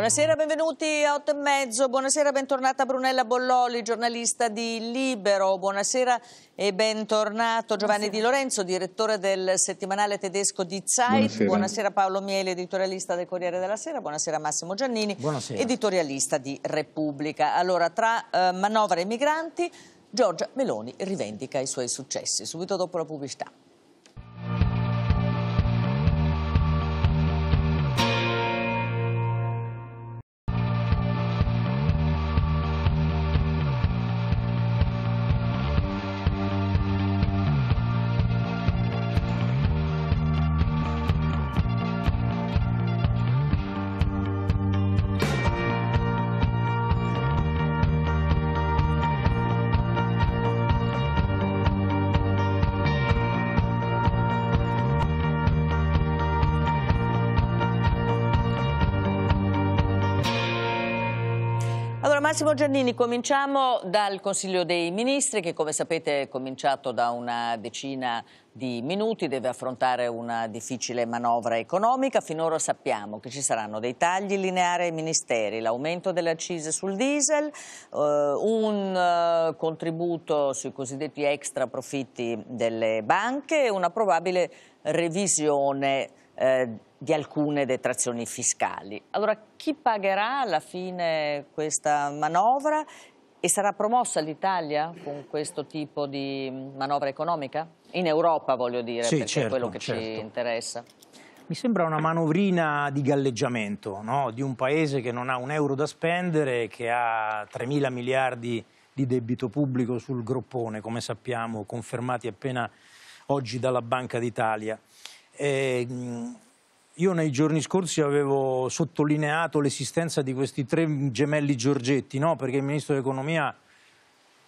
Buonasera, benvenuti a 8 e mezzo. Buonasera, bentornata Brunella Bolloli, giornalista di Libero. Buonasera e bentornato Giovanni Buonasera. Di Lorenzo, direttore del settimanale tedesco di Zeit. Buonasera. Buonasera Paolo Miele, editorialista del Corriere della Sera. Buonasera Massimo Giannini, Buonasera. editorialista di Repubblica. Allora, tra eh, manovra e migranti, Giorgia Meloni rivendica i suoi successi. Subito dopo la pubblicità. Massimo Giannini, cominciamo dal Consiglio dei Ministri che come sapete è cominciato da una decina di minuti, deve affrontare una difficile manovra economica. Finora sappiamo che ci saranno dei tagli lineari ai ministeri, l'aumento delle accise sul diesel, eh, un eh, contributo sui cosiddetti extra profitti delle banche e una probabile revisione eh, di alcune detrazioni fiscali. Allora chi pagherà alla fine questa manovra e sarà promossa l'Italia con questo tipo di manovra economica? In Europa voglio dire, sì, perché certo, è quello certo, che certo. ci interessa. Mi sembra una manovrina di galleggiamento, no? di un paese che non ha un euro da spendere, che ha 3 mila miliardi di debito pubblico sul groppone, come sappiamo, confermati appena oggi dalla Banca d'Italia. E ehm, io nei giorni scorsi avevo sottolineato l'esistenza di questi tre gemelli Giorgetti, no? perché il Ministro dell'Economia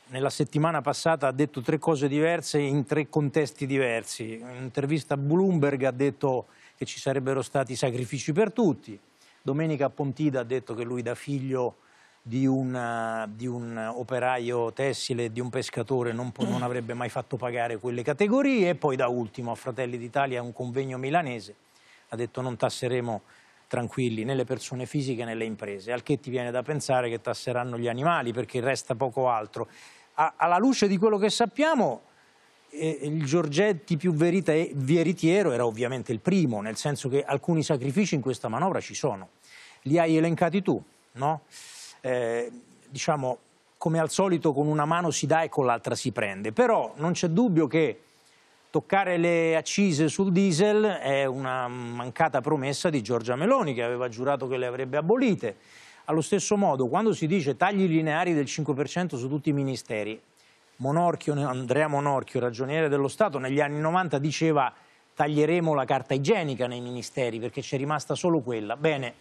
nella settimana passata ha detto tre cose diverse in tre contesti diversi. In un'intervista a Bloomberg ha detto che ci sarebbero stati sacrifici per tutti. Domenica Pontida ha detto che lui da figlio di un, di un operaio tessile, di un pescatore, non, non avrebbe mai fatto pagare quelle categorie. E poi da ultimo a Fratelli d'Italia un convegno milanese ha detto non tasseremo tranquilli né le persone fisiche né le imprese, al che ti viene da pensare che tasseranno gli animali perché resta poco altro. A, alla luce di quello che sappiamo, eh, il Giorgetti più verita veritiero era ovviamente il primo, nel senso che alcuni sacrifici in questa manovra ci sono. Li hai elencati tu, no? Eh, diciamo, come al solito con una mano si dà e con l'altra si prende, però non c'è dubbio che Toccare le accise sul diesel è una mancata promessa di Giorgia Meloni che aveva giurato che le avrebbe abolite. Allo stesso modo, quando si dice tagli lineari del 5% su tutti i ministeri, Monorchio, Andrea Monorchio, ragioniere dello Stato, negli anni 90 diceva taglieremo la carta igienica nei ministeri perché c'è rimasta solo quella. Bene,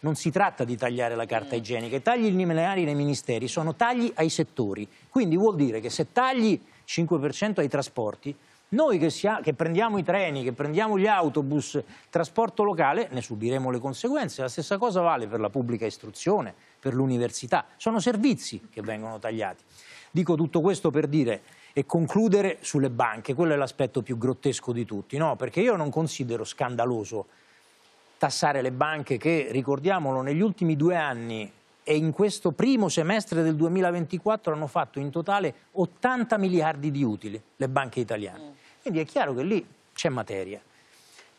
non si tratta di tagliare la carta igienica, i tagli lineari nei ministeri sono tagli ai settori, quindi vuol dire che se tagli 5% ai trasporti, noi che, ha, che, prendiamo i treni, che prendiamo gli autobus, trasporto locale, ne subiremo le conseguenze. La stessa cosa vale per la pubblica istruzione, per l'università. Sono servizi che vengono tagliati. Dico tutto questo per dire e concludere sulle banche. Quello è l'aspetto più grottesco di tutti, no? Perché io non considero scandaloso tassare le banche che, ricordiamolo, negli ultimi due anni e in questo primo semestre del 2024 hanno fatto in totale 80 miliardi di utili le banche italiane. Quindi è chiaro che lì c'è materia.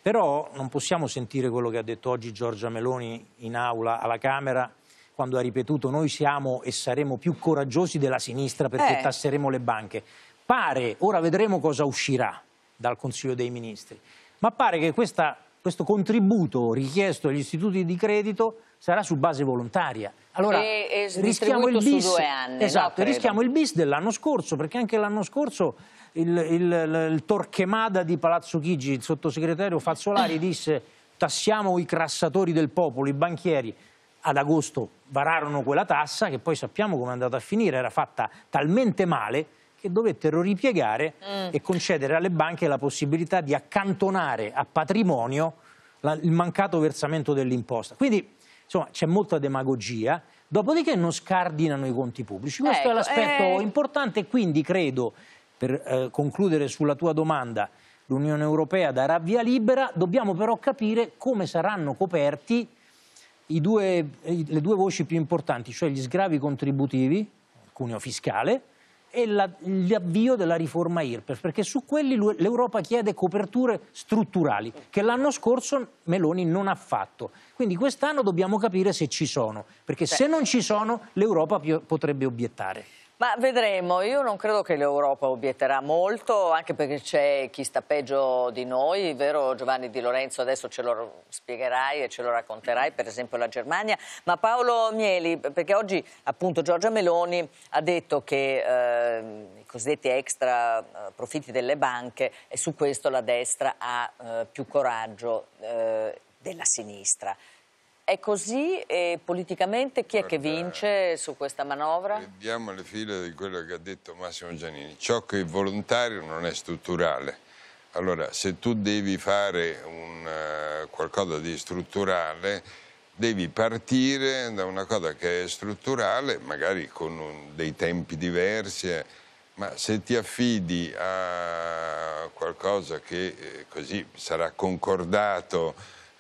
Però non possiamo sentire quello che ha detto oggi Giorgia Meloni in aula alla Camera quando ha ripetuto noi siamo e saremo più coraggiosi della sinistra perché eh. tasseremo le banche. Pare, ora vedremo cosa uscirà dal Consiglio dei Ministri, ma pare che questa, questo contributo richiesto agli istituti di credito sarà su base volontaria. Allora, e, e rischiamo il bis, anni, esatto, no, rischiamo il bis dell'anno scorso, perché anche l'anno scorso il, il, il, Torchemada di Palazzo Chigi, il sottosegretario Fazzolari, disse tassiamo i crassatori del popolo, i banchieri. Ad agosto vararono quella tassa che poi sappiamo come è andata a finire, era fatta talmente male che dovettero ripiegare mm. e concedere alle banche la possibilità di accantonare a patrimonio la, il mancato versamento dell'imposta. Quindi insomma c'è molta demagogia, dopodiché non scardinano i conti pubblici. Questo ecco, è l'aspetto eh... importante quindi credo, per eh, concludere sulla tua domanda, l'Unione Europea darà via libera, dobbiamo però capire come saranno coperti due, le due voci più importanti, cioè gli sgravi contributivi, il cuneo fiscale, e l'avvio della riforma IRPEF, perché su quelli l'Europa chiede coperture strutturali, che l'anno scorso Meloni non ha fatto. Quindi quest'anno dobbiamo capire se ci sono, perché Beh. se non ci sono l'Europa potrebbe obiettare. Ma vedremo, io non credo che l'Europa obietterà molto, anche perché c'è chi sta peggio di noi, vero Giovanni Di Lorenzo? Adesso ce lo spiegherai e ce lo racconterai, per esempio la Germania. Ma Paolo Mieli, perché oggi appunto Giorgia Meloni ha detto che eh, i cosiddetti extra eh, profitti delle banche, e su questo la destra ha eh, più coraggio eh, della sinistra è così e politicamente chi è che vince su questa manovra? Vediamo le file di quello che ha detto Massimo Giannini. Ciò che è volontario non è strutturale. Allora, se tu devi fare un, uh, qualcosa di strutturale, devi partire da una cosa che è strutturale, magari con un, dei tempi diversi, eh, ma se ti affidi a qualcosa che eh, così sarà concordato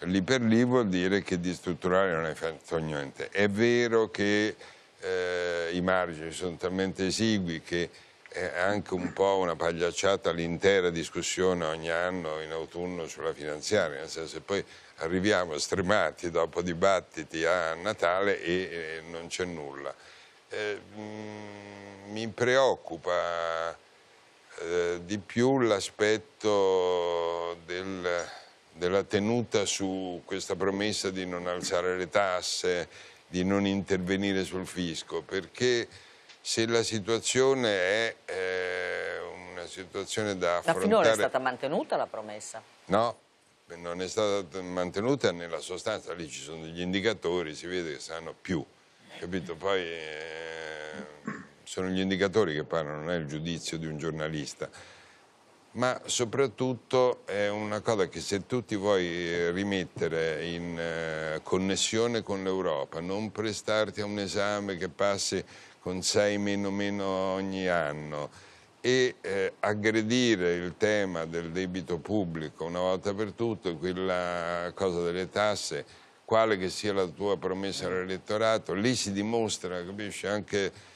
lì per lì vuol dire che di strutturale non hai fatto niente. È vero che eh, i margini sono talmente esigui che è anche un po' una pagliacciata l'intera discussione ogni anno in autunno sulla finanziaria, nel senso che poi arriviamo stremati dopo dibattiti a Natale e, non c'è nulla. Eh, mm, mi preoccupa eh, di più l'aspetto del della tenuta su questa promessa di non alzare le tasse, di non intervenire sul fisco, perché se la situazione è eh, una situazione da affrontare... Da finora è stata mantenuta la promessa? No, non è stata mantenuta nella sostanza, lì ci sono degli indicatori, si vede che saranno più, capito? Poi eh, sono gli indicatori che parlano, non è il giudizio di un giornalista ma soprattutto è una cosa che se tu ti vuoi eh, rimettere in eh, connessione con l'Europa, non prestarti a un esame che passi con sei meno meno ogni anno e eh, aggredire il tema del debito pubblico una volta per tutte, quella cosa delle tasse, quale che sia la tua promessa all'elettorato, lì si dimostra, capisci, anche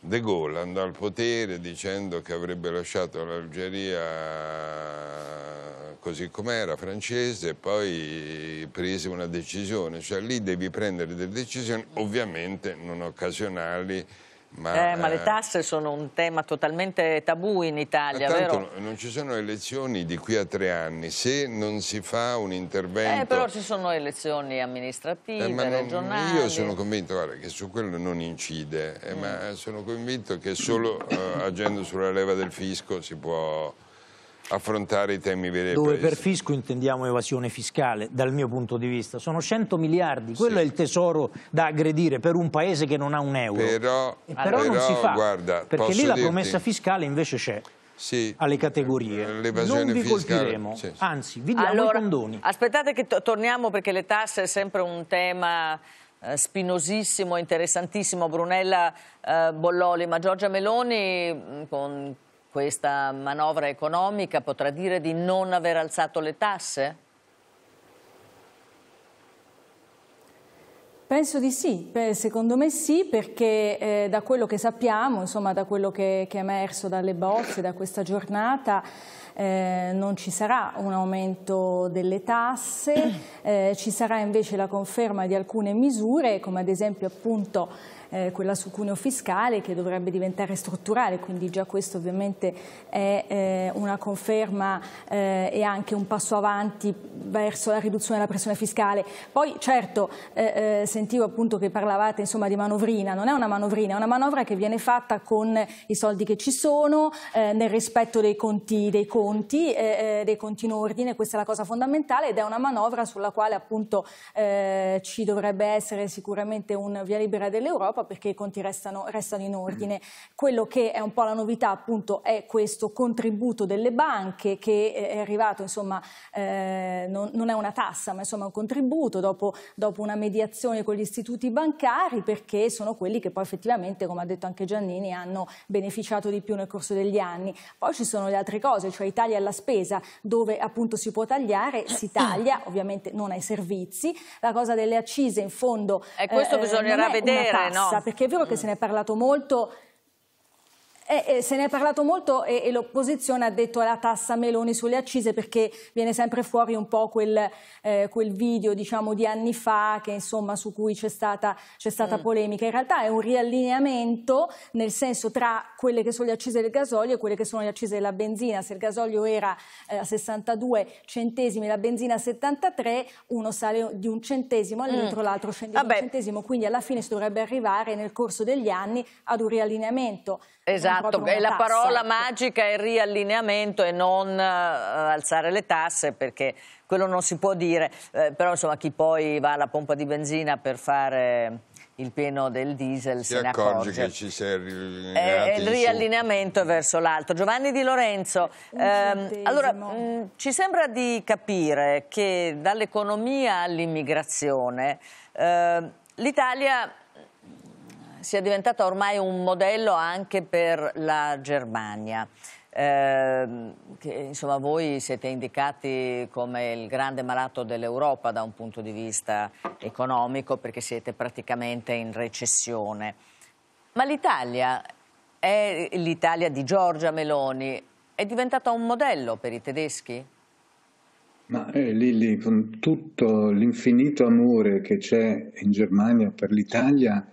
De Gaulle andò al potere dicendo che avrebbe lasciato l'Algeria così com'era, francese, e poi prese una decisione, cioè lì devi prendere delle decisioni ovviamente non occasionali ma, eh, ma, le eh, tasse sono un tema totalmente tabù in Italia, tanto Non ci sono elezioni di qui a tre anni, se non si fa un intervento... Eh, però ci sono elezioni amministrative, eh, regionali... Io sono convinto guarda, che su quello non incide, eh, mm. ma sono convinto che solo eh, agendo sulla leva del fisco si può affrontare i temi veri e Dove paesi. per fisco intendiamo evasione fiscale, dal mio punto di vista. Sono 100 miliardi, quello sì. è il tesoro da aggredire per un paese che non ha un euro. Però, però, però non si fa, guarda, perché lì dirti... la promessa fiscale invece c'è. Sì, alle categorie. Non vi fiscale. colpiremo, sì, sì. anzi vi diamo allora, i condoni. Aspettate che torniamo perché le tasse è sempre un tema eh, spinosissimo, interessantissimo. Brunella eh, Bolloli, ma Giorgia Meloni mm, con questa manovra economica potrà dire di non aver alzato le tasse? Penso di sì, secondo me sì, perché eh, da quello che sappiamo, insomma da quello che, che è emerso dalle bozze, da questa giornata, eh, non ci sarà un aumento delle tasse, eh, ci sarà invece la conferma di alcune misure come ad esempio appunto eh, quella su cuneo fiscale che dovrebbe diventare strutturale, quindi già questo ovviamente è eh, una conferma eh, e anche un passo avanti verso la riduzione della pressione fiscale. Poi certo eh, eh, sentivo appunto che parlavate insomma, di manovrina, non è una manovrina, è una manovra che viene fatta con i soldi che ci sono, eh, nel rispetto dei conti, dei conti, dei conti in ordine, questa è la cosa fondamentale ed è una manovra sulla quale appunto ci dovrebbe essere sicuramente un via libera dell'Europa Europa perché i conti restano, restano in ordine. Quello che è un po' la novità appunto è questo contributo delle banche che eh, è arrivato, insomma, eh, non, non, è una tassa ma insomma un contributo dopo, dopo una mediazione con gli istituti bancari perché sono quelli che poi effettivamente, come ha detto anche Giannini, hanno beneficiato di più nel corso degli anni. Poi ci sono le altre cose, cioè i tagli alla spesa dove appunto si può tagliare, si taglia, ovviamente non ai servizi. La cosa delle accise in fondo... E eh, questo eh, bisognerà vedere, no? Esatto. perché è vero che se ne è parlato molto eh, eh, se ne è parlato molto e, e l'opposizione ha detto la tassa Meloni sulle accise perché viene sempre fuori un po' quel, eh, quel video diciamo, di anni fa che, insomma, su cui c'è stata, stata mm. polemica. In realtà è un riallineamento nel senso tra quelle che sono le accise del gasolio e quelle che sono le accise della benzina. Se il gasolio era eh, a 62 centesimi, e la benzina a 73, uno sale di un centesimo all'altro, mm. l'altro scende di un centesimo. Quindi alla fine si dovrebbe arrivare nel corso degli anni ad un riallineamento Esatto, e la parola ecco. magica è riallineamento e non uh, alzare le tasse perché quello non si può dire, eh, però insomma chi poi va alla pompa di benzina per fare il pieno del diesel si se ne accorge. che ci si è riallineati. Eh, il riallineamento è verso l'alto. Giovanni Di Lorenzo, ehm, allora, mh, mm, ci sembra di capire che dall'economia all'immigrazione eh, l'Italia sia diventata ormai un modello anche per la Germania. Eh, che, insomma, voi siete indicati come il grande malato dell'Europa da un punto di vista economico perché siete praticamente in recessione. Ma l'Italia, è l'Italia di Giorgia Meloni, è diventata un modello per i tedeschi? Ma eh, Lilli, con tutto l'infinito amore che c'è in Germania per l'Italia,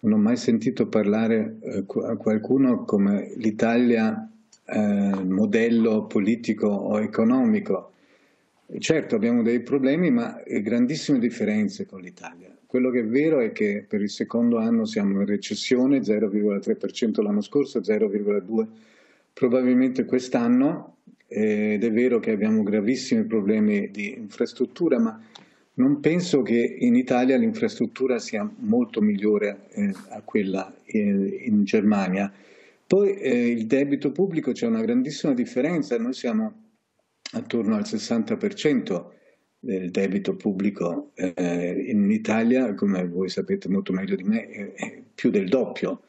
non ho mai sentito parlare eh, a qualcuno come l'Italia eh, modello politico o economico. Certo abbiamo dei problemi ma eh, grandissime differenze con l'Italia. Quello che è vero è che per il secondo anno siamo in recessione, 0,3% l'anno scorso, 0,2% probabilmente quest'anno ed è vero che abbiamo gravissimi problemi di infrastruttura ma non penso che in Italia l'infrastruttura sia molto migliore eh, a quella eh, in Germania. Poi eh, il debito pubblico c'è una grandissima differenza, noi siamo attorno al 60% del debito pubblico eh, in Italia, come voi sapete molto meglio di me, è più del doppio.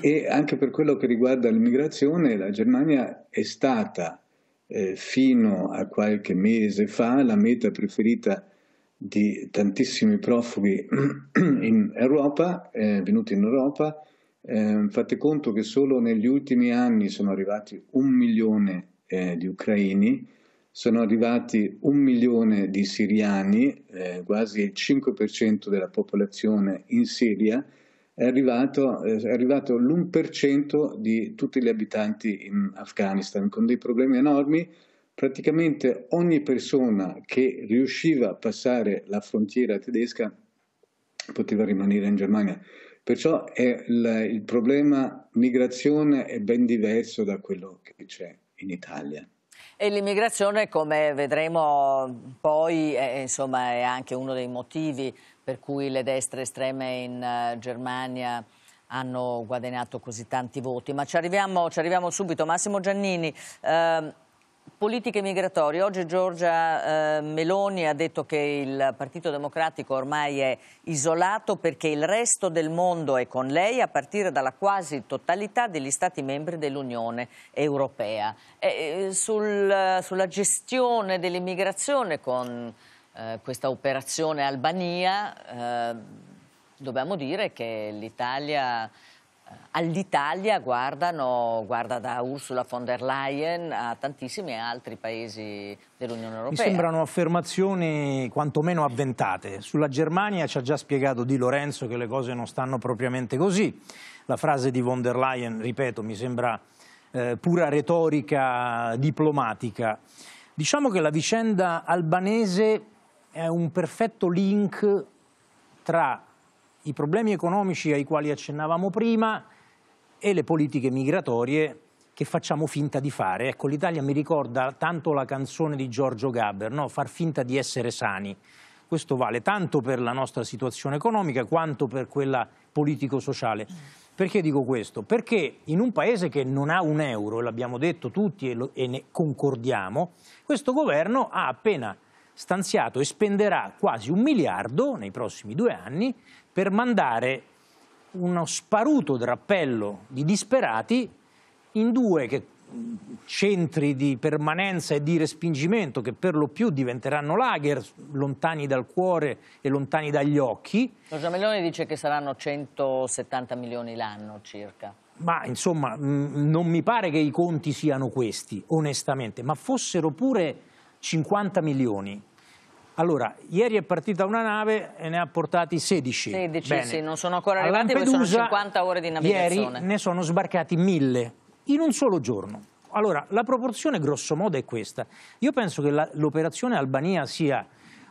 E anche per quello che riguarda l'immigrazione, la Germania è stata eh, fino a qualche mese fa la meta preferita di tantissimi profughi in Europa, eh, venuti in Europa. Eh, fate conto che solo negli ultimi anni sono arrivati un milione eh, di ucraini, sono arrivati un milione di siriani, eh, quasi il 5% della popolazione in Siria, è arrivato, eh, è arrivato l'1% di tutti gli abitanti in Afghanistan, con dei problemi enormi praticamente ogni persona che riusciva a passare la frontiera tedesca poteva rimanere in Germania. Perciò il, il problema migrazione è ben diverso da quello che c'è in Italia. E l'immigrazione, come vedremo poi, è, insomma, è anche uno dei motivi per cui le destre estreme in eh, Germania hanno guadagnato così tanti voti. Ma ci arriviamo, ci arriviamo subito. Massimo Giannini, eh, Politiche migratorie. Oggi Giorgia eh, Meloni ha detto che il Partito Democratico ormai è isolato perché il resto del mondo è con lei a partire dalla quasi totalità degli Stati membri dell'Unione Europea. E, eh, sul, sulla gestione dell'immigrazione con eh, questa operazione Albania eh, dobbiamo dire che l'Italia all'Italia guardano, guarda da Ursula von der Leyen a tantissimi altri paesi dell'Unione Europea. Mi sembrano affermazioni quantomeno avventate. Sulla Germania ci ha già spiegato Di Lorenzo che le cose non stanno propriamente così. La frase di von der Leyen, ripeto, mi sembra eh, pura retorica diplomatica. Diciamo che la vicenda albanese è un perfetto link tra i problemi economici ai quali accennavamo prima e le politiche migratorie che facciamo finta di fare. Ecco, l'Italia mi ricorda tanto la canzone di Giorgio Gaber, no? far finta di essere sani. Questo vale tanto per la nostra situazione economica quanto per quella politico-sociale. Perché dico questo? Perché in un paese che non ha un euro, e l'abbiamo detto tutti e, lo, e ne concordiamo, questo governo ha appena stanziato e spenderà quasi un miliardo nei prossimi due anni per mandare uno sparuto drappello di disperati in due che, centri di permanenza e di respingimento che per lo più diventeranno lager lontani dal cuore e lontani dagli occhi. Giorgia Meloni dice che saranno 170 milioni l'anno circa. Ma insomma mm, non mi pare che i conti siano questi, onestamente, ma fossero pure 50 milioni allora, ieri è partita una nave e ne ha portati 16. 16, Bene. sì, non sono ancora arrivati perché sono 50 ore di navigazione. Ieri ne sono sbarcati 1000 in un solo giorno. Allora, la proporzione grosso modo è questa. Io penso che l'operazione Albania sia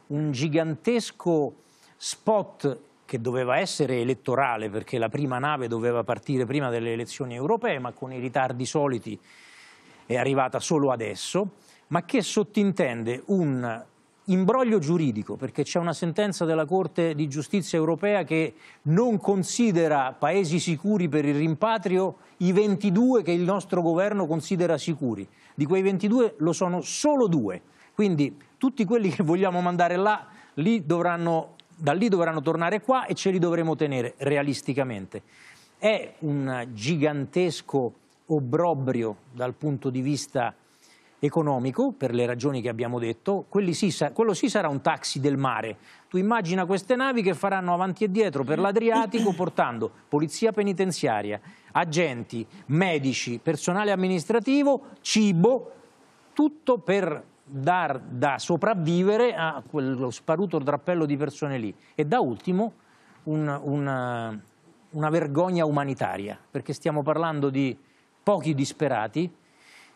un gigantesco spot che doveva essere elettorale perché la prima nave doveva partire prima delle elezioni europee, ma con i ritardi soliti è arrivata solo adesso, ma che sottintende un imbroglio giuridico, perché c'è una sentenza della Corte di giustizia europea che non considera paesi sicuri per il rimpatrio i 22 che il nostro governo considera sicuri. Di quei 22 lo sono solo due, quindi tutti quelli che vogliamo mandare là, lì dovranno, da lì dovranno tornare qua e ce li dovremo tenere realisticamente. È un gigantesco obbrobrio dal punto di vista economico, per le ragioni che abbiamo detto, sì, quello sì sarà un taxi del mare. Tu immagina queste navi che faranno avanti e dietro per l'Adriatico portando polizia penitenziaria, agenti, medici, personale amministrativo, cibo, tutto per dar da sopravvivere a quello sparuto drappello di persone lì. E da ultimo un, una, una vergogna umanitaria, perché stiamo parlando di pochi disperati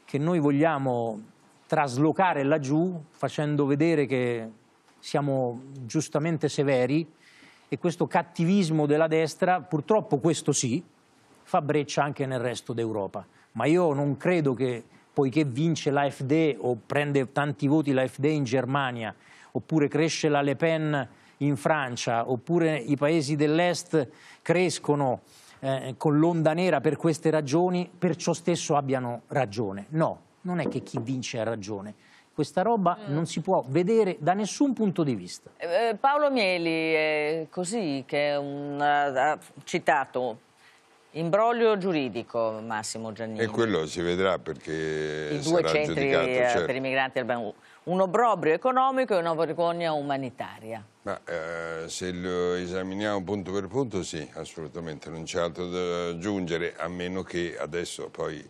che noi vogliamo traslocare laggiù facendo vedere che siamo giustamente severi e questo cattivismo della destra, purtroppo questo sì, fa breccia anche nel resto d'Europa. Ma io non credo che poiché vince l'AFD o prende tanti voti l'AFD in Germania, oppure cresce la Le Pen in Francia, oppure i paesi dell'Est crescono eh, con l'onda nera per queste ragioni perciò stesso abbiano ragione. No, non è che chi vince ha ragione. Questa roba mm. non si può vedere da nessun punto di vista. Eh, eh Paolo Mieli è così che un, ha citato Imbroglio giuridico, Massimo Giannini. E quello si vedrà perché I due centri giudicato, eh, certo. per i migranti al Bangu un obbrobrio economico e una vergogna umanitaria. Ma, eh, se lo esaminiamo punto per punto sì, assolutamente, non c'è altro da aggiungere, a meno che adesso poi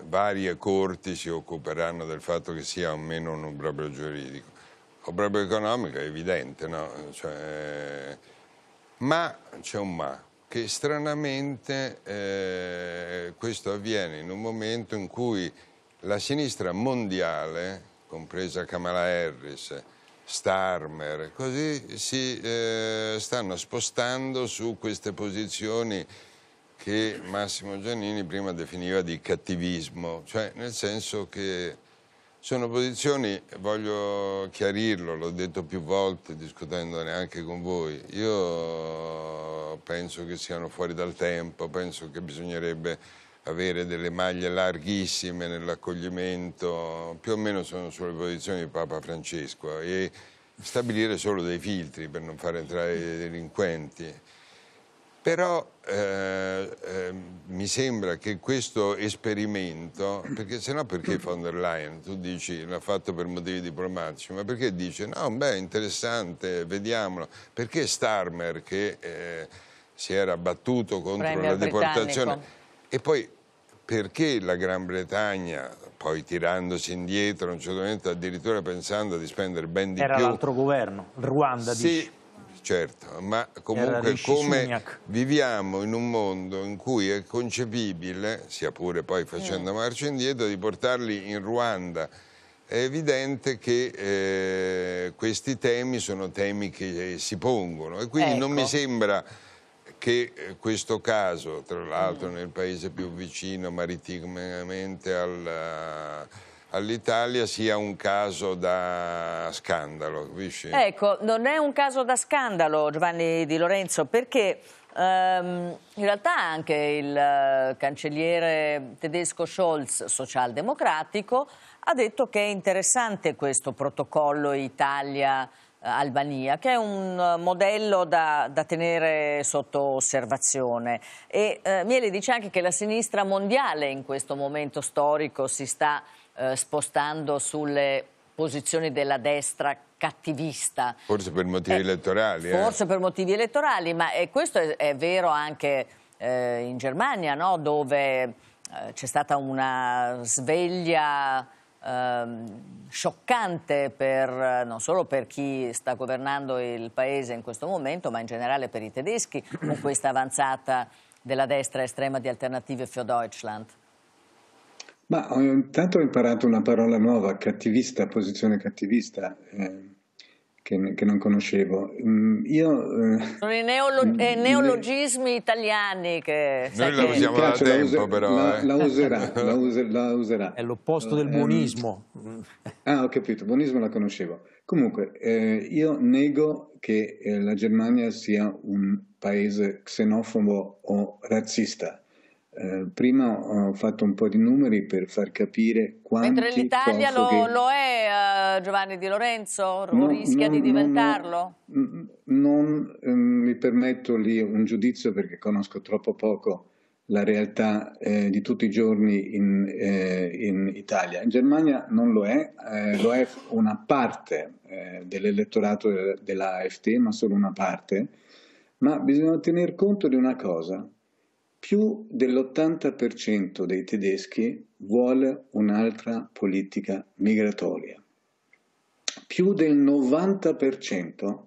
varie corti si occuperanno del fatto che sia o meno un obbrobrio giuridico. Obbrobrio economico è evidente, no? Cioè, ma c'è un ma che stranamente eh, questo avviene in un momento in cui la sinistra mondiale compresa Kamala Harris, Starmer, così si eh, stanno spostando su queste posizioni che Massimo Giannini prima definiva di cattivismo, cioè nel senso che sono posizioni, voglio chiarirlo, l'ho detto più volte discutendone anche con voi, io penso che siano fuori dal tempo, penso che bisognerebbe avere delle maglie larghissime nell'accoglimento, più o meno sono sulle posizioni di Papa Francesco e stabilire solo dei filtri per non far entrare i delinquenti. Però eh, eh, mi sembra che questo esperimento, perché se no perché von der Leyen, tu dici l'ha fatto per motivi diplomatici, ma perché dice no, beh, interessante, vediamolo, perché Starmer che eh, si era battuto contro Premier la deportazione e poi perché la Gran Bretagna, poi tirandosi indietro, a un certo momento addirittura pensando di spendere ben di Era più... Era l'altro governo, il Ruanda, Sì, dice. certo, ma comunque come viviamo in un mondo in cui è concepibile, sia pure poi facendo mm. marcia indietro, di portarli in Ruanda. È evidente che eh, questi temi sono temi che si pongono e quindi ecco. non mi ecco. sembra che eh, questo caso, tra l'altro nel paese più vicino marittimamente al, eh, all'Italia sia un caso da scandalo. Capisci? Ecco, non è un caso da scandalo Giovanni Di Lorenzo perché ehm, in realtà anche il eh, cancelliere tedesco Scholz, socialdemocratico, ha detto che è interessante questo protocollo Italia-Italia Albania, che è un eh, modello da, da tenere sotto osservazione. E eh, Miele dice anche che la sinistra mondiale in questo momento storico si sta eh, spostando sulle posizioni della destra cattivista. Forse per motivi eh, elettorali. Eh. Forse per motivi elettorali, ma eh, questo è, è, vero anche in Germania, no? dove c'è stata una sveglia ehm, scioccante per, non solo per chi sta governando il paese in questo momento, ma in generale per i tedeschi, con questa avanzata della destra estrema di alternative für Deutschland? Ma intanto ho imparato una parola nuova, cattivista, posizione cattivista. Eh, che, che non conoscevo. Mm, io, eh, Sono i neolo mm, eh, neologismi italiani che... Noi la usiamo da tempo la user, però. La, eh. la, userà, la, user, la userà. È l'opposto del eh, buonismo. ah, ho capito, buonismo la conoscevo. Comunque, eh, io nego che eh, la Germania sia un paese xenofobo o razzista eh, prima ho fatto un po' di numeri per far capire quanto. Mentre l'Italia profughi... lo, lo, è eh, Giovanni Di Lorenzo? No, rischia non, di diventarlo? Non, non eh, mi permetto lì un giudizio perché conosco troppo poco la realtà eh, di tutti i giorni in, eh, in, Italia. In Germania non lo è, lo è una parte dell'elettorato dell'AFT, ma solo una parte. Ma bisogna tener conto di una cosa, più dell'80% dei tedeschi vuole un'altra politica migratoria. Più del 90%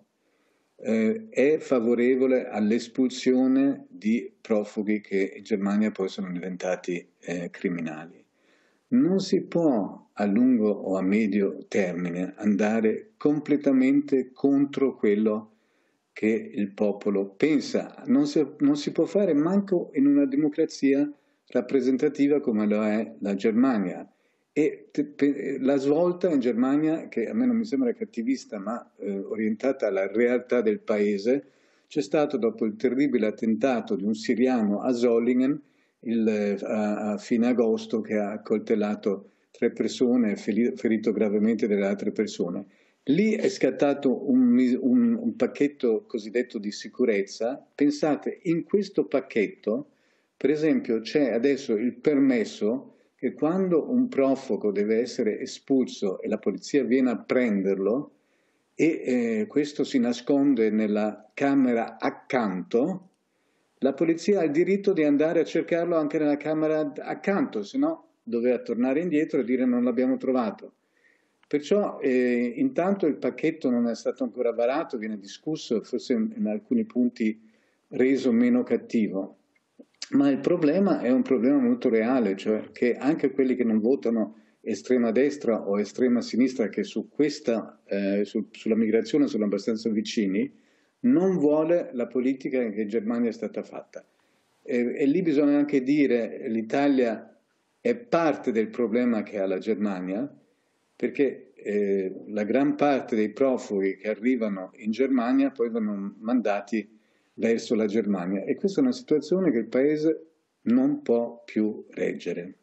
eh, è favorevole all'espulsione di profughi che in Germania poi sono diventati eh, criminali. Non si può a lungo o a medio termine andare completamente contro quello che che il popolo pensa. Non si, non si può fare manco in una democrazia rappresentativa come lo è la Germania. E la svolta in Germania, che a me non mi sembra cattivista, ma eh, orientata alla realtà del paese, c'è stato dopo il terribile attentato di un siriano a Solingen il, eh, a, a fine agosto che ha accoltellato tre persone e ferito gravemente delle altre persone. Lì è scattato un, un, un, pacchetto cosiddetto di sicurezza. Pensate, in questo pacchetto, per esempio, c'è adesso il permesso che quando un profugo deve essere espulso e la polizia viene a prenderlo e eh, questo si nasconde nella camera accanto, la polizia ha il diritto di andare a cercarlo anche nella camera accanto, se no doveva tornare indietro e dire non l'abbiamo trovato Perciò eh, intanto il pacchetto non è stato ancora varato, viene discusso, forse in alcuni punti reso meno cattivo, ma il problema è un problema molto reale, cioè che anche quelli che non votano estrema destra o estrema sinistra, che su questa, eh, su, sulla migrazione sono abbastanza vicini, non vuole la politica che in Germania è stata fatta. E, e lì bisogna anche dire che l'Italia è parte del problema che ha la Germania, perché eh, la gran parte dei profughi che arrivano in Germania poi vanno mandati verso la Germania e questa è una situazione che il Paese non può più reggere.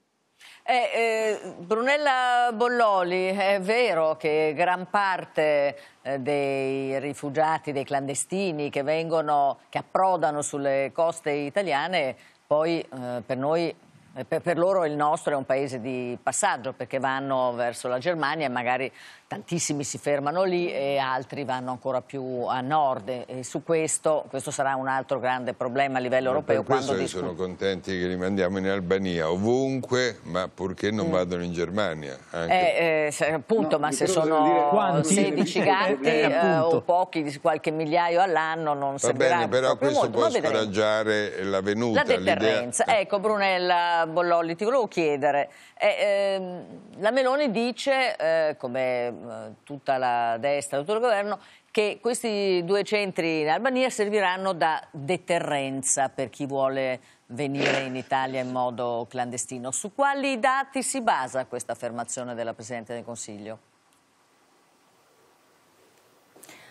Eh, eh, Brunella Bolloli, è vero che gran parte eh, dei rifugiati, dei clandestini che, vengono, che approdano sulle coste italiane, poi eh, per noi eh, per, loro il nostro è un paese di passaggio perché vanno verso la Germania e magari tantissimi si fermano lì e altri vanno ancora più a nord e su questo, questo sarà un altro grande problema a livello europeo. Per questo sono contenti che li mandiamo in Albania ovunque ma purché non mm. vadano in Germania. Eh, eh, appunto no, ma se sono 16 gatti eh, eh, eh o pochi, qualche migliaio all'anno non Va servirà bene però questo molto, può scoraggiare la venuta. La deterrenza, ecco Brunella Bollolli, ti volevo chiedere, eh, eh, la Meloni dice, eh, come eh, tutta la destra, tutto il governo, che questi due centri in Albania serviranno da deterrenza per chi vuole venire in Italia in modo clandestino. Su quali dati si basa questa affermazione della Presidente del Consiglio?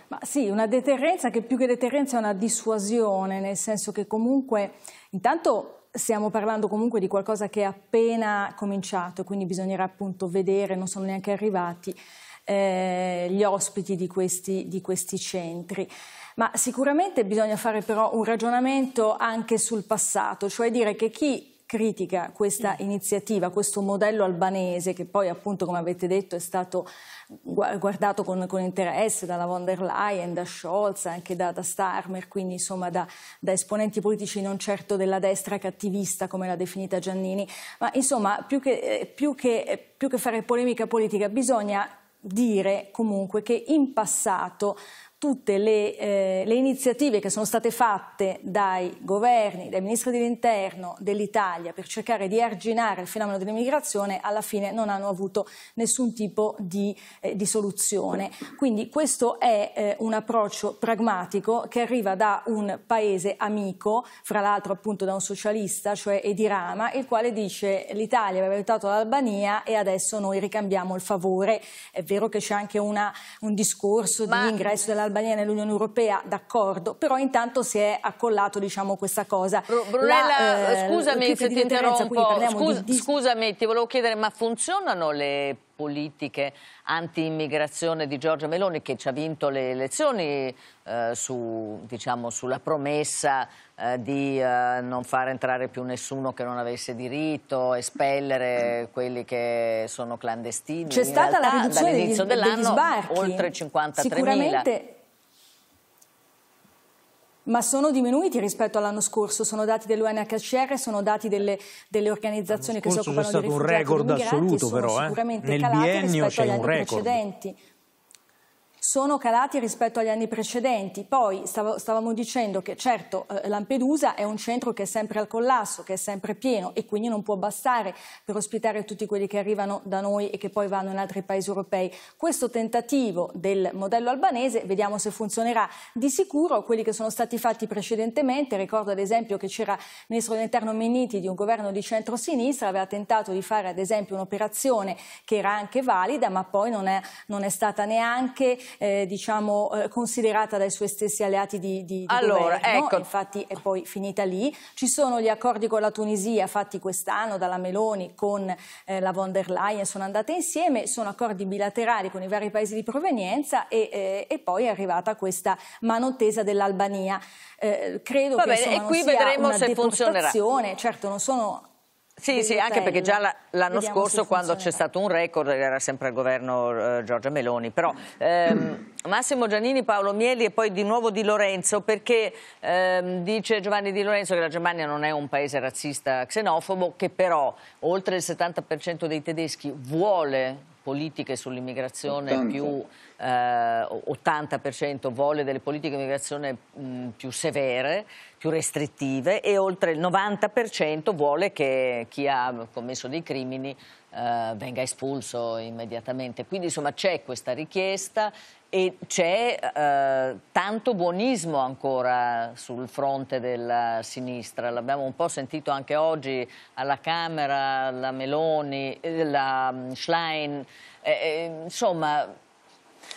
Ma sì, una deterrenza che più che deterrenza è una dissuasione, nel senso che comunque intanto stiamo parlando comunque di qualcosa che è appena cominciato, quindi bisognerà appunto vedere, non sono neanche arrivati eh, gli ospiti di questi, di questi centri. Ma sicuramente bisogna fare però un ragionamento anche sul passato, cioè dire che chi critica questa mm. iniziativa, questo modello albanese che poi appunto come avete detto è stato guardato con, con interesse dalla von der Leyen, da Scholz, anche da, da Starmer, quindi insomma da, da, esponenti politici non certo della destra cattivista come l'ha definita Giannini, ma insomma più che, eh, più che, eh, più che fare polemica politica bisogna dire comunque che in passato tutte le, eh, le, iniziative che sono state fatte dai governi, dai ministri dell'interno dell'Italia per cercare di arginare il fenomeno dell'immigrazione alla fine non hanno avuto nessun tipo di, eh, di soluzione. Quindi questo è eh, un approccio pragmatico che arriva da un paese amico, fra l'altro appunto da un socialista, cioè Edirama, il quale dice l'Italia aveva aiutato l'Albania e adesso noi ricambiamo il favore. È vero che c'è anche una, un discorso Ma... di ingresso della l'Albania nell'Unione Europea, d'accordo, però intanto si è accollato diciamo, questa cosa. Brunella, La, eh, scusami se ti interrompo, Scus di, di... scusami, ti volevo chiedere, ma funzionano le politiche anti-immigrazione di Giorgia Meloni che ci ha vinto le elezioni eh, su, diciamo, sulla promessa eh, di eh, non far entrare più nessuno che non avesse diritto, espellere quelli che sono clandestini. C'è stata realtà, la riduzione degli, degli sbarchi. Oltre 53 Sicuramente ma sono diminuiti rispetto all'anno scorso, sono dati dell'UNHCR, sono dati delle, delle organizzazioni che si occupano di rifugiati c'è stato un record assoluto però, eh? sicuramente nel calati biennio rispetto un record. precedenti sono calati rispetto agli anni precedenti. Poi stavo, stavamo dicendo che certo eh, Lampedusa è un centro che è sempre al collasso, che è sempre pieno e quindi non può bastare per ospitare tutti quelli che arrivano da noi e che poi vanno in altri paesi europei. Questo tentativo del modello albanese, vediamo se funzionerà. Di sicuro quelli che sono stati fatti precedentemente, ricordo ad esempio che c'era il ministro dell'interno Meniti di un governo di centrosinistra, aveva tentato di fare ad esempio un'operazione che era anche valida ma poi non è, non è stata neanche eh, diciamo, eh, considerata dai suoi stessi alleati di, di, di allora, governo, ecco. infatti è poi finita lì. Ci sono gli accordi con la Tunisia fatti quest'anno dalla Meloni con eh, la von der Leyen, sono andate insieme, sono accordi bilaterali con i vari paesi di provenienza e, eh, e poi è arrivata questa mano tesa dell'Albania. Eh, credo Va che bene, insomma, e qui vedremo se funzionerà. Certo, non sono sì, sì, anche perché già l'anno scorso quando c'è stato un record era sempre il governo eh, Giorgia Meloni, però ehm, Massimo Giannini, Paolo Mieli e poi di nuovo Di Lorenzo perché ehm, dice Giovanni Di Lorenzo che la Germania non è un paese razzista xenofobo che però oltre il 70% dei tedeschi vuole politiche sull'immigrazione 80. più, eh, 80% vuole delle politiche di immigrazione mh, più severe, più restrittive e oltre il 90% vuole che chi ha commesso dei crimini eh, venga espulso immediatamente. Quindi insomma c'è questa richiesta e c'è eh, tanto buonismo ancora sul fronte della sinistra, l'abbiamo un po' sentito anche oggi alla Camera, eh, la Meloni, mm, la Schlein, eh, eh insomma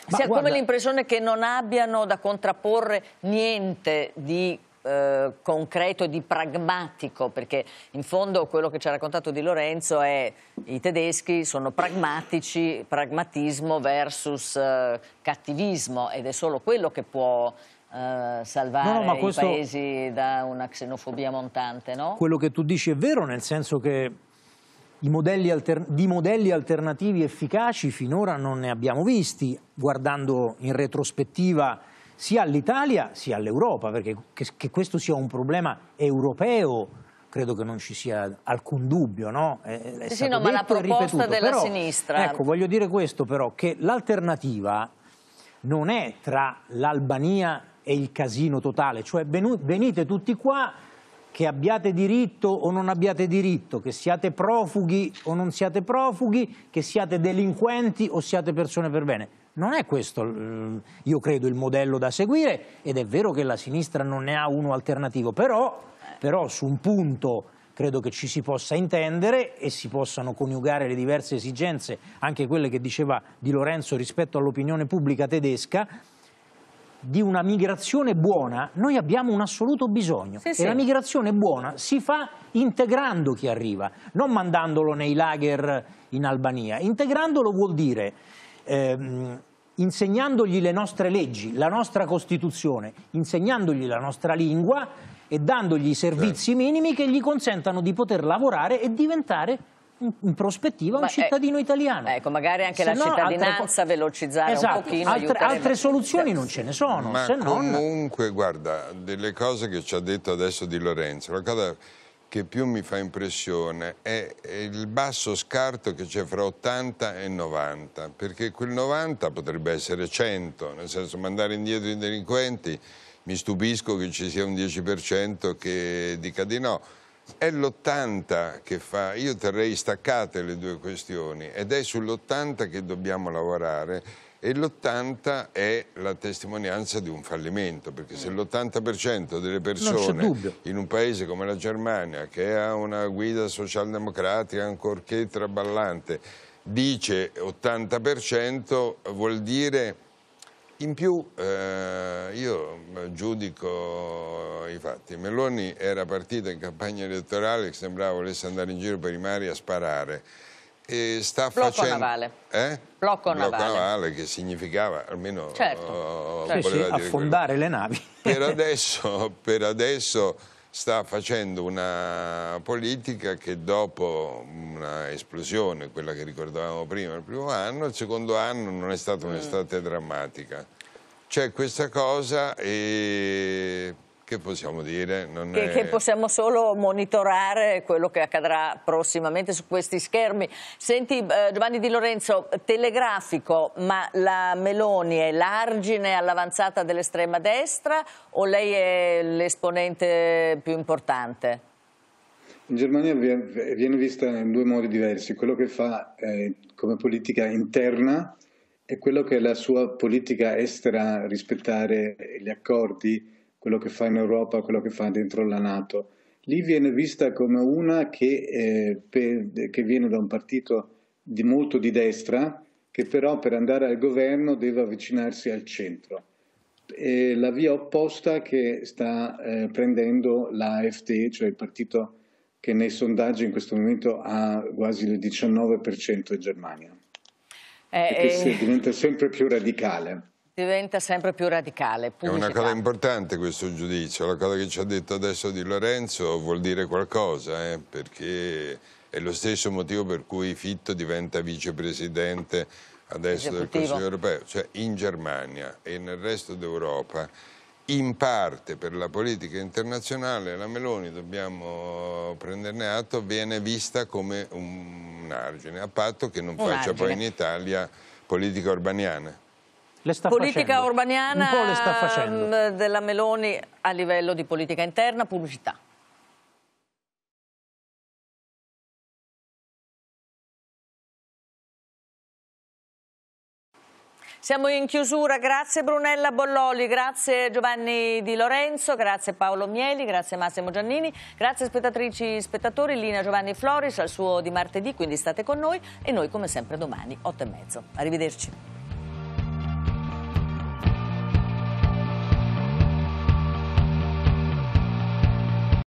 si ha come l'impressione che non abbiano da contrapporre niente di eh, concreto, di pragmatico, perché in fondo quello che ci ha raccontato Di Lorenzo è i tedeschi sono pragmatici, pragmatismo versus eh, cattivismo ed è solo quello che può eh, salvare no, no, questo... i paesi da una xenofobia montante, no? Quello che tu dici è vero, nel senso che modelli di modelli alternativi efficaci finora non ne abbiamo visti, guardando in retrospettiva sia all'Italia sia all'Europa, perché che, che, questo sia un problema europeo credo che non ci sia alcun dubbio, no? È, è sì, no, ma la proposta della però, sinistra... Ecco, voglio dire questo però, che l'alternativa non è tra l'Albania e il casino totale, cioè venite tutti qua che abbiate diritto o non abbiate diritto, che siate profughi o non siate profughi, che siate delinquenti o siate persone per bene. Non è questo, eh, io credo, il modello da seguire ed è vero che la sinistra non ne ha uno alternativo, però, però su un punto credo che ci si possa intendere e si possano coniugare le diverse esigenze, anche quelle che diceva Di Lorenzo rispetto all'opinione pubblica tedesca, di una migrazione buona noi abbiamo un assoluto bisogno sì, e sì. la migrazione buona si fa integrando chi arriva, non mandandolo nei lager in Albania. Integrandolo vuol dire ehm, insegnandogli le nostre leggi, la nostra Costituzione, insegnandogli la nostra lingua e dandogli i servizi certo. minimi che gli consentano di poter lavorare e diventare in prospettiva un eh, cittadino eh, italiano. Ecco, magari anche se la no, cittadinanza altre... velocizzare esatto, un pochino. Altre, altre soluzioni non ce ne sono. Ma comunque, non... guarda, delle cose che ci ha detto adesso Di Lorenzo, la cosa che più mi fa impressione è il basso scarto che c'è fra 80 e 90, perché quel 90 potrebbe essere 100, nel senso mandare indietro i delinquenti, mi stupisco che ci sia un 10% che dica di no. È l'80 che fa, io terrei staccate le due questioni ed è sull'80 che dobbiamo lavorare e l'80 è la testimonianza di un fallimento, perché se l'80% delle persone in un paese come la Germania, che ha una guida socialdemocratica ancorché traballante, dice 80% vuol dire in più eh, io eh, giudico eh, i fatti. Meloni era partita in campagna elettorale che sembrava volesse andare in giro per i mari a sparare. E sta Blocco facendo... navale. Eh? Blocco, Blocco navale. navale. che significava almeno certo. oh, sì, sì, affondare quello. le navi. Per adesso, per adesso sta facendo una politica che dopo un'esplosione, quella che ricordavamo prima, il primo anno, il secondo anno non è stata mm. un'estate drammatica. C'è questa cosa e che possiamo dire? Che, è... che, possiamo solo monitorare quello che accadrà prossimamente su questi schermi. Senti eh, Giovanni Di Lorenzo, telegrafico, ma la Meloni è l'argine all'avanzata dell'estrema destra o lei è l'esponente più importante? In Germania viene vista in due modi diversi, quello che fa eh, come politica interna e quello che è la sua politica estera, rispettare gli accordi quello che fa in Europa, quello che fa dentro la Nato. Lì viene vista come una che, eh, per, che viene da un partito di molto di destra, che però per andare al governo deve avvicinarsi al centro. E la via opposta che sta eh, prendendo l'AFD, cioè il partito che nei sondaggi in questo momento ha quasi il 19% in Germania, eh, e che eh... diventa sempre più radicale diventa sempre più radicale. Pubblicità. È una cosa importante questo giudizio, la cosa che ci ha detto adesso di Lorenzo vuol dire qualcosa, eh, perché è lo stesso motivo per cui Fitto diventa vicepresidente adesso Esecutivo. del Consiglio europeo, cioè in Germania e nel resto d'Europa in parte per la politica internazionale la Meloni, dobbiamo prenderne atto, viene vista come un argine, a patto che non un faccia argine. poi in Italia politica urbaniana politica facendo. urbaniana un po le sta facendo. Mm, della Meloni a livello di politica interna, pubblicità. Siamo in chiusura, grazie Brunella Bolloli, grazie Giovanni Di Lorenzo, grazie Paolo Mieli, grazie Massimo Giannini, grazie spettatrici e spettatori, Lina Giovanni Floris al suo di martedì, quindi state con noi e noi come sempre domani 8 e mezzo. Arrivederci.